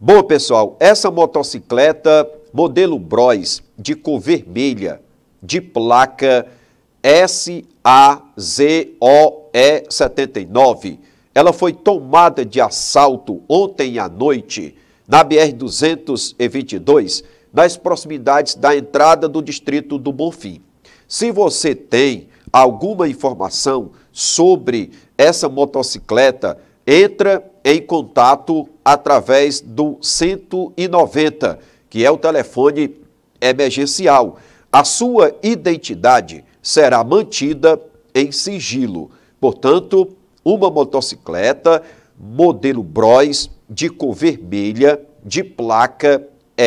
Bom, pessoal, essa motocicleta modelo Bros de cor vermelha, de placa SAZOE79, ela foi tomada de assalto ontem à noite na BR-222, nas proximidades da entrada do distrito do Bonfim. Se você tem alguma informação sobre essa motocicleta, entra em contato através do 190, que é o telefone emergencial. A sua identidade será mantida em sigilo. Portanto, uma motocicleta modelo Bros de cor vermelha de placa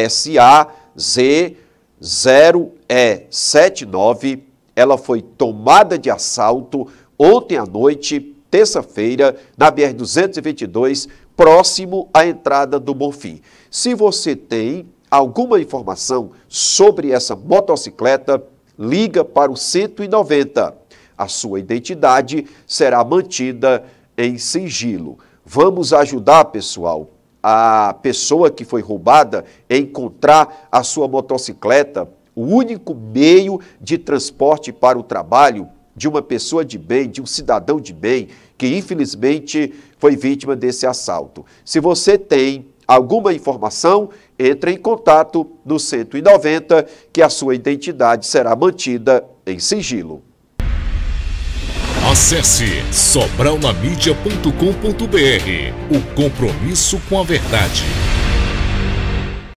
saz z 0 e 79 Ela foi tomada de assalto ontem à noite terça-feira, na BR-222, próximo à entrada do Bonfim. Se você tem alguma informação sobre essa motocicleta, liga para o 190. A sua identidade será mantida em sigilo. Vamos ajudar, pessoal, a pessoa que foi roubada a encontrar a sua motocicleta, o único meio de transporte para o trabalho de uma pessoa de bem, de um cidadão de bem, que infelizmente foi vítima desse assalto. Se você tem alguma informação, entre em contato no 190, que a sua identidade será mantida em sigilo. Acesse sobralnamídia.com.br. O compromisso com a verdade.